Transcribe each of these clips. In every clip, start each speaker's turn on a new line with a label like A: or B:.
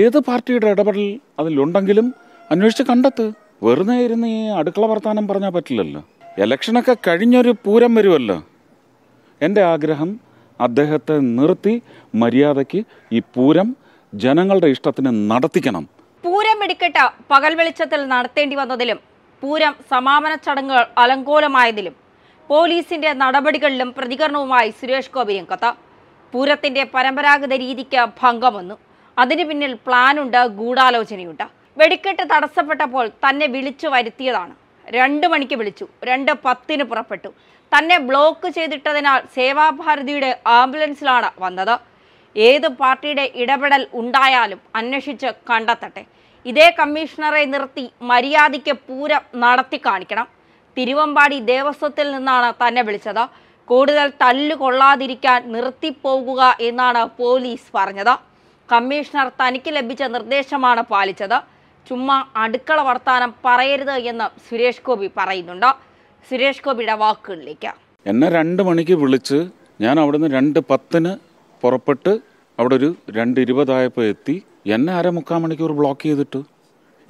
A: ഏത് പാർട്ടിയുടെ ഇടപെടൽ അതിലുണ്ടെങ്കിലും അന്വേഷിച്ച് കണ്ടെത്ത് വെറുതെ ഇരുന്ന് ഈ അടുക്കള വർത്താനം പറഞ്ഞാൽ പറ്റില്ലല്ലോ എലക്ഷനൊക്കെ കഴിഞ്ഞൊരു പൂരം വരുമല്ലോ എൻ്റെ ആഗ്രഹം അദ്ദേഹത്തെ നിർത്തി മര്യാദയ്ക്ക് ഈ പൂരം ജനങ്ങളുടെ ഇഷ്ടത്തിന് നടത്തിക്കണം
B: പൂരം എടുക്കട്ട പകൽ വെളിച്ചത്തിൽ നടത്തേണ്ടി വന്നതിലും പൂരം സമാപന ചടങ്ങുകൾ അലങ്കോലമായതിലും പോലീസിന്റെ നടപടികളിലും പ്രതികരണവുമായി സുരേഷ് ഗോപിയും കഥ പൂരത്തിന്റെ പരമ്പരാഗത രീതിക്ക് ഭംഗം വന്നു അതിന് പിന്നിൽ പ്ലാനുണ്ട് ഗൂഢാലോചനയുണ്ട് വെടിക്കെട്ട് തടസ്സപ്പെട്ടപ്പോൾ തന്നെ വിളിച്ചു വരുത്തിയതാണ് രണ്ട് മണിക്ക് വിളിച്ചു രണ്ട് പത്തിന് പുറപ്പെട്ടു തന്നെ ബ്ലോക്ക് ചെയ്തിട്ടതിനാൽ സേവാഭാരതിയുടെ ആംബുലൻസിലാണ് വന്നത് ഏത് പാർട്ടിയുടെ ഇടപെടൽ ഉണ്ടായാലും അന്വേഷിച്ച് കണ്ടെത്തട്ടെ ഇതേ കമ്മീഷണറെ നിർത്തി മര്യാദയ്ക്ക് പൂരം നടത്തി കാണിക്കണം തിരുവമ്പാടി ദേവസ്വത്തിൽ നിന്നാണ് തന്നെ വിളിച്ചത് കൂടുതൽ തല്ലുകൊള്ളാതിരിക്കാൻ നിർത്തിപ്പോകുക എന്നാണ് പോലീസ് പറഞ്ഞത് കമ്മീഷണർ തനിക്ക് ലഭിച്ച നിർദ്ദേശമാണ് പാലിച്ചത് ചുമ്മാ അടുക്കള വർത്താനം പറയരുത് എന്ന് സുരേഷ് ഗോപി പറയുന്നുണ്ട് സുരേഷ് ഗോപിയുടെ വാക്കുകളിലേക്ക്
A: എന്നെ രണ്ട് മണിക്ക് വിളിച്ച് ഞാൻ അവിടുന്ന് രണ്ട് പത്തിന് പുറപ്പെട്ട് അവിടെ ഒരു രണ്ട് ഇരുപതായപ്പോൾ എത്തി എന്നെ അര മുക്കാൽ മണിക്കൂർ ബ്ലോക്ക് ചെയ്തിട്ട്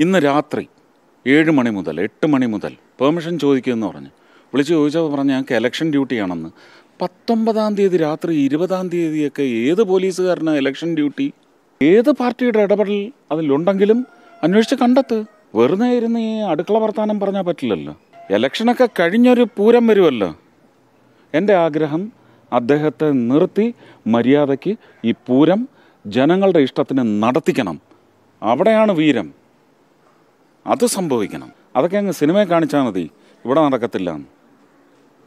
A: ഇന്ന് രാത്രി ഏഴ് മണി മുതൽ എട്ട് മണി മുതൽ പെർമിഷൻ ചോദിക്കുമെന്ന് പറഞ്ഞു വിളിച്ച് ചോദിച്ചപ്പോൾ പറഞ്ഞു ഞങ്ങൾക്ക് എലക്ഷൻ ഡ്യൂട്ടിയാണെന്ന് പത്തൊമ്പതാം തീയതി രാത്രി ഇരുപതാം തീയതിയൊക്കെ ഏത് പോലീസുകാരനാണ് എലക്ഷൻ ഡ്യൂട്ടി ഏത് പാർട്ടിയുടെ ഇടപെടൽ അതിലുണ്ടെങ്കിലും അന്വേഷിച്ച് കണ്ടെത്ത് വെറുതെ ഇരുന്ന് ഈ അടുക്കള വർത്താനം പറഞ്ഞാൽ പറ്റില്ലല്ലോ എലക്ഷനൊക്കെ കഴിഞ്ഞൊരു പൂരം വരുമല്ലോ എൻ്റെ ആഗ്രഹം അദ്ദേഹത്തെ നിർത്തി മര്യാദയ്ക്ക് ഈ പൂരം ജനങ്ങളുടെ ഇഷ്ടത്തിന് നടത്തിക്കണം അവിടെയാണ് വീരം അത് സംഭവിക്കണം അതൊക്കെ അങ്ങ് സിനിമയെ കാണിച്ചാൽ മതി ഇവിടെ നടക്കത്തില്ല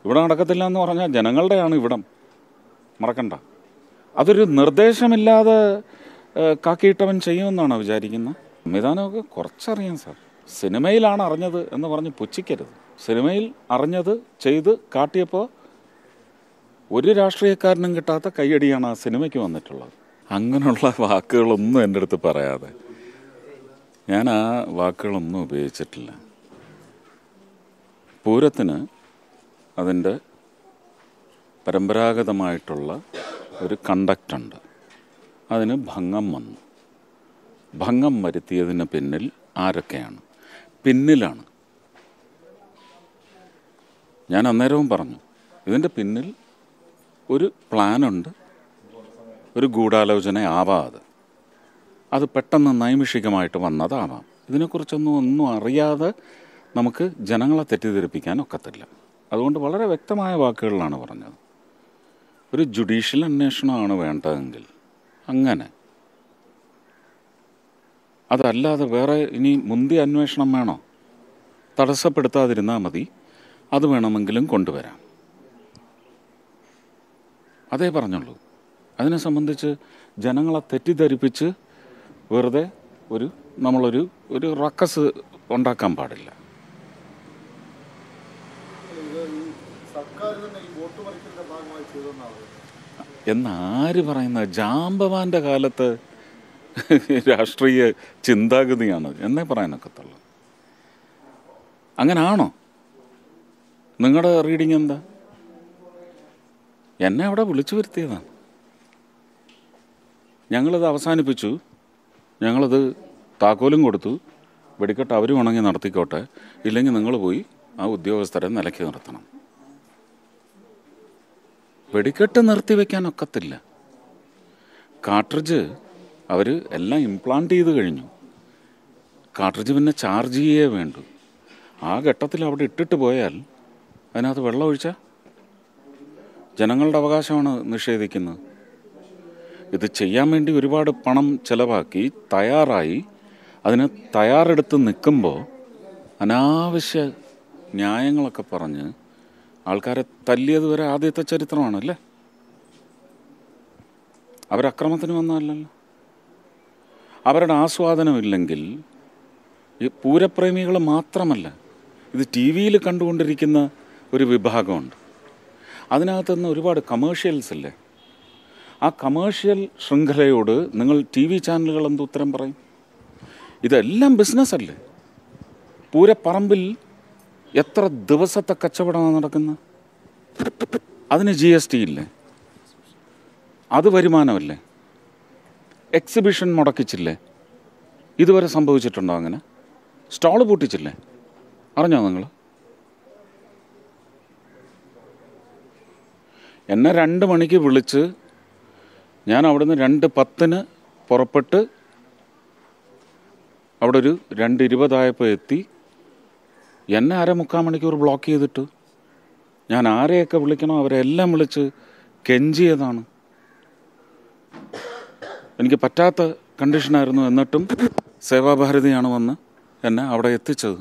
A: ഇവിടെ നടക്കത്തില്ല എന്ന് പറഞ്ഞാൽ ജനങ്ങളുടെയാണ് ഇവിടം മറക്കണ്ട അതൊരു നിർദ്ദേശമില്ലാതെ കാക്കിയിട്ടവൻ ചെയ്യുമെന്നാണ് വിചാരിക്കുന്നത് സംവിധാനമൊക്കെ കുറച്ചറിയാം സാർ സിനിമയിലാണ് അറിഞ്ഞത് എന്ന് പറഞ്ഞ് പുച്ഛിക്കരുത് സിനിമയിൽ അറിഞ്ഞത് ചെയ്ത് കാട്ടിയപ്പോൾ ഒരു രാഷ്ട്രീയക്കാരനും കിട്ടാത്ത കൈയടിയാണ് ആ സിനിമയ്ക്ക് വന്നിട്ടുള്ളത് അങ്ങനെയുള്ള വാക്കുകളൊന്നും എൻ്റെ അടുത്ത് പറയാതെ ഞാൻ ആ വാക്കുകളൊന്നും ഉപയോഗിച്ചിട്ടില്ല പൂരത്തിന് അതിൻ്റെ പരമ്പരാഗതമായിട്ടുള്ള ഒരു കണ്ടക്റ്റുണ്ട് അതിന് ഭംഗം വന്നു ഭംഗം വരുത്തിയതിന് പിന്നിൽ ആരൊക്കെയാണ് പിന്നിലാണ് ഞാൻ അന്നേരവും പറഞ്ഞു ഇതിൻ്റെ പിന്നിൽ ഒരു പ്ലാനുണ്ട് ഒരു ഗൂഢാലോചന ആവാതെ അത് പെട്ടെന്ന് നൈമിഷികമായിട്ട് വന്നതാവാം ഇതിനെക്കുറിച്ചൊന്നും ഒന്നും അറിയാതെ നമുക്ക് ജനങ്ങളെ തെറ്റിദ്ധരിപ്പിക്കാൻ ഒക്കത്തില്ല അതുകൊണ്ട് വളരെ വ്യക്തമായ വാക്കുകളിലാണ് പറഞ്ഞത് ഒരു ജുഡീഷ്യൽ അന്വേഷണമാണ് വേണ്ടതെങ്കിൽ അങ്ങനെ അതല്ലാതെ വേറെ ഇനി മുന്തി അന്വേഷണം വേണോ തടസ്സപ്പെടുത്താതിരുന്നാൽ മതി അത് വേണമെങ്കിലും കൊണ്ടുവരാം അതേ പറഞ്ഞുള്ളൂ അതിനെ സംബന്ധിച്ച് ജനങ്ങളെ തെറ്റിദ്ധരിപ്പിച്ച് വെറുതെ ഒരു നമ്മളൊരു ഒരു റക്കസ് ഉണ്ടാക്കാൻ പാടില്ല എന്നാര് പറയുന്നത് ജാമ്പവാന്റെ കാലത്ത് രാഷ്ട്രീയ ചിന്താഗതിയാണ് എന്നേ പറയാനൊക്കത്തുള്ളു അങ്ങനാണോ നിങ്ങളുടെ റീഡിങ് എന്താ എന്നെ അവിടെ വിളിച്ചു വരുത്തിയതാണ് ഞങ്ങളത് അവസാനിപ്പിച്ചു ഞങ്ങളത് താക്കോലും കൊടുത്തു വെടിക്കെട്ട് അവർ ഉണങ്ങി നടത്തിക്കോട്ടെ ഇല്ലെങ്കിൽ നിങ്ങൾ പോയി ആ ഉദ്യോഗസ്ഥരെ നിലയ്ക്ക് നിർത്തണം വെടിക്കെട്ട് നിർത്തിവെക്കാൻ ഒക്കത്തില്ല കാട്രിഡ്ജ് അവർ എല്ലാം ഇംപ്ലാന്റ് ചെയ്ത് കഴിഞ്ഞു കാട്രിഡ്ജ് പിന്നെ ചാർജ് ചെയ്യേ വേണ്ടു ആ ഘട്ടത്തിൽ അവിടെ ഇട്ടിട്ട് പോയാൽ അതിനകത്ത് വെള്ളം ഒഴിച്ചാൽ ജനങ്ങളുടെ അവകാശമാണ് നിഷേധിക്കുന്നത് ഇത് ചെയ്യാൻ വേണ്ടി ഒരുപാട് പണം ചിലവാക്കി തയ്യാറായി അതിന് തയ്യാറെടുത്ത് നിൽക്കുമ്പോൾ അനാവശ്യ ന്യായങ്ങളൊക്കെ പറഞ്ഞ് ആൾക്കാരെ തല്ലിയത് വരെ ആദ്യത്തെ ചരിത്രമാണല്ലേ അവരക്രമത്തിന് വന്നതല്ലല്ലോ അവരുടെ ആസ്വാദനമില്ലെങ്കിൽ ഈ പൂരപ്രേമികൾ മാത്രമല്ല ഇത് ടി വിയിൽ കണ്ടുകൊണ്ടിരിക്കുന്ന ഒരു വിഭാഗമുണ്ട് അതിനകത്തുനിന്ന് ഒരുപാട് കമേഴ്ഷ്യൽസ് അല്ലേ ആ കമേഴ്ഷ്യൽ ശൃംഖലയോട് നിങ്ങൾ ടി വി ചാനലുകൾ എന്ത് ഉത്തരം പറയും ഇതെല്ലാം ബിസിനസ്സല്ലേ പൂരപ്പറമ്പിൽ എത്ര ദിവസത്തെ കച്ചവടമാണ് നടക്കുന്നത് അതിന് ജി എസ് ടി ഇല്ലേ അത് വരുമാനമല്ലേ എക്സിബിഷൻ മുടക്കിച്ചില്ലേ ഇതുവരെ സംഭവിച്ചിട്ടുണ്ടോ അങ്ങനെ സ്റ്റോൾ പൂട്ടിച്ചില്ലേ അറിഞ്ഞോ നിങ്ങൾ എന്നെ രണ്ട് മണിക്ക് വിളിച്ച് ഞാൻ അവിടുന്ന് രണ്ട് പത്തിന് പുറപ്പെട്ട് അവിടെ ഒരു രണ്ട് ഇരുപതായപ്പോൾ എത്തി എന്നെ അര മുക്കാൽ മണിക്കൂർ ബ്ലോക്ക് ചെയ്തിട്ട് ഞാൻ ആരെയൊക്കെ വിളിക്കണോ അവരെല്ലാം വിളിച്ച് കെഞ്ചിയതാണ് എനിക്ക് പറ്റാത്ത കണ്ടീഷനായിരുന്നു എന്നിട്ടും സേവാഭാരതിയാണ് വന്ന് എന്നെ അവിടെ എത്തിച്ചത്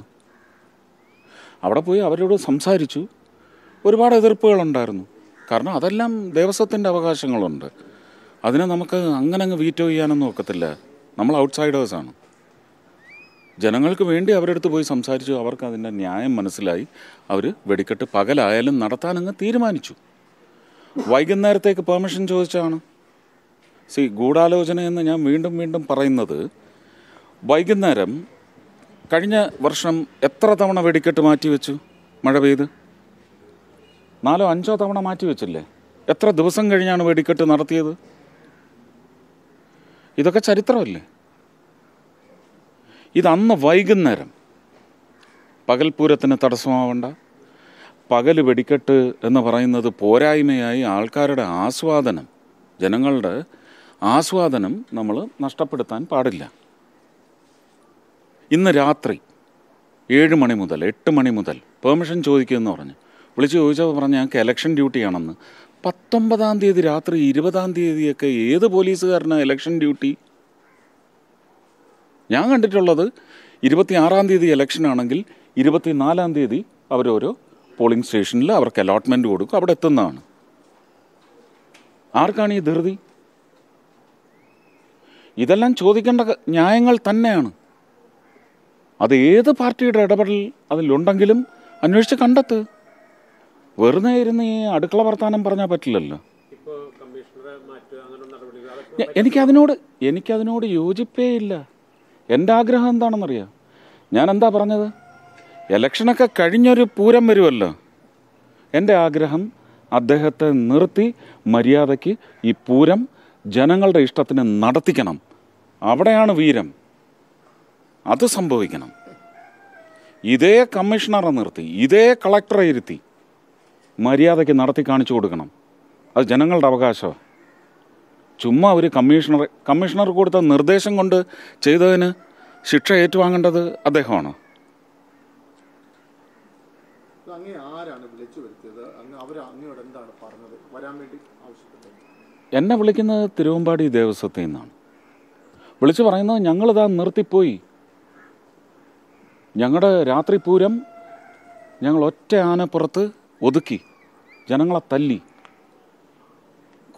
A: അവിടെ പോയി അവരോട് സംസാരിച്ചു ഒരുപാട് എതിർപ്പുകളുണ്ടായിരുന്നു കാരണം അതെല്ലാം ദേവസ്വത്തിൻ്റെ അവകാശങ്ങളുണ്ട് അതിനെ നമുക്ക് അങ്ങനെ അങ്ങ് വീറ്റോ ചെയ്യാനൊന്നും ഒക്കത്തില്ല നമ്മൾ ഔട്ട്സൈഡേഴ്സാണ് ജനങ്ങൾക്ക് വേണ്ടി അവരുടെ അടുത്ത് പോയി സംസാരിച്ചു അവർക്ക് അതിൻ്റെ ന്യായം മനസ്സിലായി അവർ വെടിക്കെട്ട് പകലായാലും നടത്താനങ്ങ് തീരുമാനിച്ചു വൈകുന്നേരത്തേക്ക് പെർമിഷൻ ചോദിച്ചാണ് സി ഗൂഢാലോചന എന്ന് ഞാൻ വീണ്ടും വീണ്ടും പറയുന്നത് വൈകുന്നേരം കഴിഞ്ഞ വർഷം എത്ര തവണ വെടിക്കെട്ട് മാറ്റി വെച്ചു മഴ പെയ്ത് നാലോ അഞ്ചോ തവണ മാറ്റി വെച്ചില്ലേ എത്ര ദിവസം കഴിഞ്ഞാണ് വെടിക്കെട്ട് നടത്തിയത് ഇതൊക്കെ ചരിത്രമല്ലേ ഇത് അന്ന് വൈകുന്നേരം പകൽപൂരത്തിന് തടസ്സമാവണ്ട പകൽ വെടിക്കെട്ട് എന്ന് പറയുന്നത് പോരായ്മയായി ആൾക്കാരുടെ ആസ്വാദനം ജനങ്ങളുടെ ആസ്വാദനം നമ്മൾ നഷ്ടപ്പെടുത്താൻ പാടില്ല ഇന്ന് രാത്രി ഏഴ് മണി മുതൽ എട്ട് മണി മുതൽ പെർമിഷൻ ചോദിക്കുമെന്ന് പറഞ്ഞു വിളിച്ച് ചോദിച്ചപ്പോൾ പറഞ്ഞു ഞങ്ങൾക്ക് എലക്ഷൻ ഡ്യൂട്ടിയാണെന്ന് പത്തൊമ്പതാം തീയതി രാത്രി ഇരുപതാം തീയതിയൊക്കെ ഏത് പോലീസുകാരനാണ് എലക്ഷൻ ഡ്യൂട്ടി ഞാൻ കണ്ടിട്ടുള്ളത് ഇരുപത്തിയാറാം തീയതി ഇലക്ഷൻ ഇലക്ഷനാണെങ്കിൽ ഇരുപത്തിനാലാം തീയതി അവരോരോ പോളിംഗ് സ്റ്റേഷനിൽ അവർക്ക് അലോട്ട്മെൻറ്റ് കൊടുക്കും അവിടെ എത്തുന്നതാണ് ആർക്കാണ് ഈ ധൃതി ഇതെല്ലാം ചോദിക്കേണ്ട ന്യായങ്ങൾ തന്നെയാണ് അത് ഏത് പാർട്ടിയുടെ ഇടപെടൽ അതിലുണ്ടെങ്കിലും അന്വേഷിച്ച് കണ്ടെത്ത് വെറുതെ ഇരുന്ന് ഈ അടുക്കള വർത്താനം പറഞ്ഞാൽ പറ്റില്ലല്ലോ എനിക്കതിനോട് എനിക്കതിനോട് യോജിപ്പേ ഇല്ല എൻ്റെ ആഗ്രഹം എന്താണെന്നറിയാം ഞാൻ എന്താ പറഞ്ഞത് ഇലക്ഷനൊക്കെ കഴിഞ്ഞൊരു പൂരം വരുമല്ലോ എൻ്റെ ആഗ്രഹം അദ്ദേഹത്തെ നിർത്തി മര്യാദയ്ക്ക് ഈ പൂരം ജനങ്ങളുടെ ഇഷ്ടത്തിന് നടത്തിക്കണം അവിടെയാണ് വീരം അത് സംഭവിക്കണം ഇതേ കമ്മീഷണറെ നിർത്തി ഇതേ കളക്ടറെ ഇരുത്തി മര്യാദയ്ക്ക് നടത്തി കാണിച്ചു കൊടുക്കണം അത് ജനങ്ങളുടെ അവകാശമാണ് ചുമ്മാ ഒരു കമ്മീഷണർ കമ്മീഷണർ കൊടുത്ത നിർദ്ദേശം കൊണ്ട് ചെയ്തതിന് ശിക്ഷ ഏറ്റുവാങ്ങേണ്ടത് അദ്ദേഹമാണ് എന്നെ വിളിക്കുന്നത് തിരുവമ്പാടി ദേവസ്വത്തിൽ നിന്നാണ് വിളിച്ചു പറയുന്നത് ഞങ്ങളിതാ നിർത്തിപ്പോയി ഞങ്ങളുടെ രാത്രി പൂരം ഞങ്ങൾ ഒറ്റ ആനപ്പുറത്ത് ഒതുക്കി ജനങ്ങളെ തല്ലി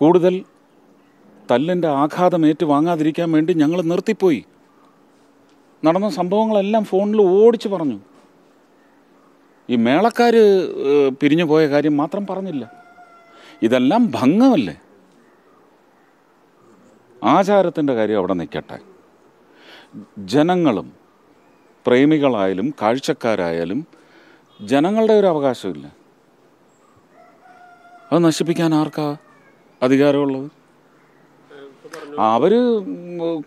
A: കൂടുതൽ തല്ലിൻ്റെ ആഘാതം ഏറ്റുവാങ്ങാതിരിക്കാൻ വേണ്ടി ഞങ്ങൾ നിർത്തിപ്പോയി നടന്ന സംഭവങ്ങളെല്ലാം ഫോണിൽ ഓടിച്ചു പറഞ്ഞു ഈ മേളക്കാർ പിരിഞ്ഞു പോയ കാര്യം മാത്രം പറഞ്ഞില്ല ഇതെല്ലാം ഭംഗമല്ലേ ആചാരത്തിൻ്റെ കാര്യം അവിടെ നിൽക്കട്ടെ ജനങ്ങളും പ്രേമികളായാലും കാഴ്ചക്കാരായാലും ജനങ്ങളുടെ ഒരു അവകാശമില്ല അത് നശിപ്പിക്കാൻ ആർക്കാ അധികാരമുള്ളത് അവർ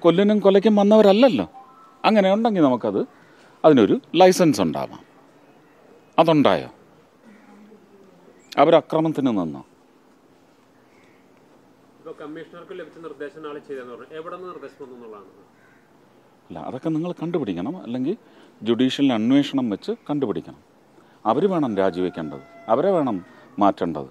A: കൊല്ലനും കൊലയ്ക്കും വന്നവരല്ലല്ലോ അങ്ങനെ ഉണ്ടെങ്കിൽ നമുക്കത് അതിനൊരു ലൈസൻസ് ഉണ്ടാവാം അതുണ്ടായോ അവരക്രമത്തിന് നിന്നോ അല്ല അതൊക്കെ നിങ്ങൾ കണ്ടുപിടിക്കണം അല്ലെങ്കിൽ ജുഡീഷ്യൽ അന്വേഷണം വെച്ച് കണ്ടുപിടിക്കണം അവർ വേണം രാജിവെക്കേണ്ടത് അവരെ വേണം മാറ്റേണ്ടത്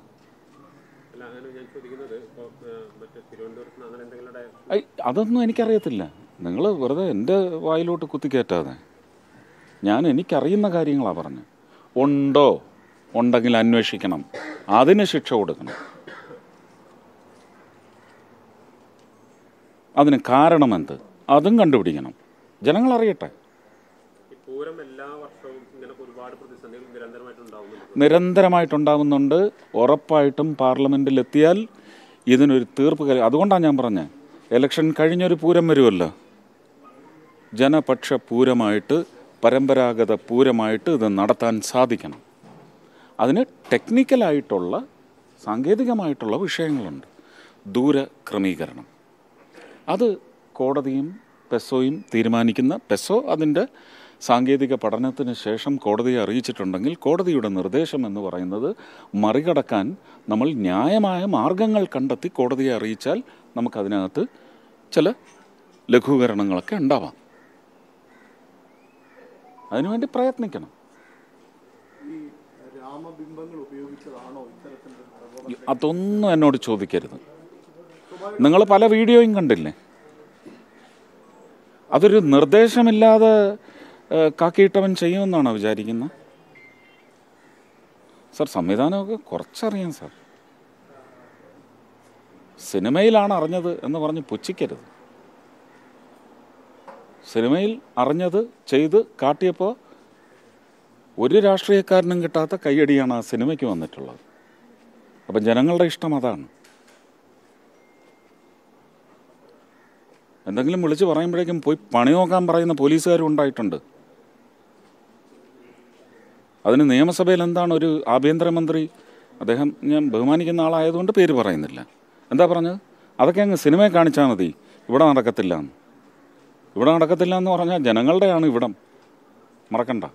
A: അതൊന്നും എനിക്കറിയത്തില്ല നിങ്ങൾ വെറുതെ എൻ്റെ വായിലോട്ട് കുത്തിക്കയറ്റാതെ ഞാൻ എനിക്കറിയുന്ന കാര്യങ്ങളാണ് പറഞ്ഞത് ഉണ്ടോ ഉണ്ടെങ്കിൽ അന്വേഷിക്കണം അതിന് ശിക്ഷ കൊടുക്കണം അതിന് എന്ത് അതും കണ്ടുപിടിക്കണം ജനങ്ങൾ അറിയട്ടെ നിരന്തരമായിട്ടുണ്ടാവുന്നുണ്ട് ഉറപ്പായിട്ടും എത്തിയാൽ ഇതിനൊരു തീർപ്പ് അതുകൊണ്ടാണ് ഞാൻ പറഞ്ഞത് ഇലക്ഷൻ കഴിഞ്ഞൊരു പൂരം വരുമല്ല ജനപക്ഷ പൂരമായിട്ട് പരമ്പരാഗത പൂരമായിട്ട് ഇത് നടത്താൻ സാധിക്കണം അതിന് ടെക്നിക്കലായിട്ടുള്ള സാങ്കേതികമായിട്ടുള്ള വിഷയങ്ങളുണ്ട് ദൂര ക്രമീകരണം അത് കോടതിയും പെസോയും തീരുമാനിക്കുന്ന പെസോ അതിൻ്റെ സാങ്കേതിക പഠനത്തിന് ശേഷം കോടതിയെ അറിയിച്ചിട്ടുണ്ടെങ്കിൽ കോടതിയുടെ നിർദ്ദേശം എന്ന് പറയുന്നത് മറികടക്കാൻ നമ്മൾ ന്യായമായ മാർഗങ്ങൾ കണ്ടെത്തി കോടതിയെ അറിയിച്ചാൽ നമുക്കതിനകത്ത് ചില ലഘൂകരണങ്ങളൊക്കെ ഉണ്ടാവാം അതിനുവേണ്ടി പ്രയത്നിക്കണം അതൊന്നും എന്നോട് ചോദിക്കരുത് നിങ്ങൾ പല വീഡിയോയും കണ്ടില്ലേ അതൊരു നിർദ്ദേശമില്ലാതെ കാക്കിയിട്ടവൻ ചെയ്യുമെന്നാണോ വിചാരിക്കുന്നത് സാർ സംവിധാനമൊക്കെ കുറച്ചറിയാം സാർ സിനിമയിലാണ് അറിഞ്ഞത് എന്ന് പറഞ്ഞ് പുച്ഛിക്കരുത് സിനിമയിൽ അറിഞ്ഞത് ചെയ്ത് കാട്ടിയപ്പോൾ ഒരു രാഷ്ട്രീയക്കാരനും കിട്ടാത്ത കൈയടിയാണ് ആ സിനിമയ്ക്ക് വന്നിട്ടുള്ളത് അപ്പം ജനങ്ങളുടെ ഇഷ്ടം അതാണ് എന്തെങ്കിലും വിളിച്ച് പറയുമ്പോഴേക്കും പോയി പണി നോക്കാൻ പറയുന്ന പോലീസുകാരും ഉണ്ടായിട്ടുണ്ട് അതിന് നിയമസഭയിൽ എന്താണ് ഒരു ആഭ്യന്തരമന്ത്രി അദ്ദേഹം ഞാൻ ബഹുമാനിക്കുന്ന ആളായതുകൊണ്ട് പേര് പറയുന്നില്ല എന്താ പറഞ്ഞത് അതൊക്കെ അങ്ങ് സിനിമയെ കാണിച്ചാൽ മതി ഇവിടെ നടക്കത്തില്ല ഇവിടെ നടക്കത്തില്ല എന്ന് പറഞ്ഞാൽ ജനങ്ങളുടെയാണ് ഇവിടം മറക്കണ്ട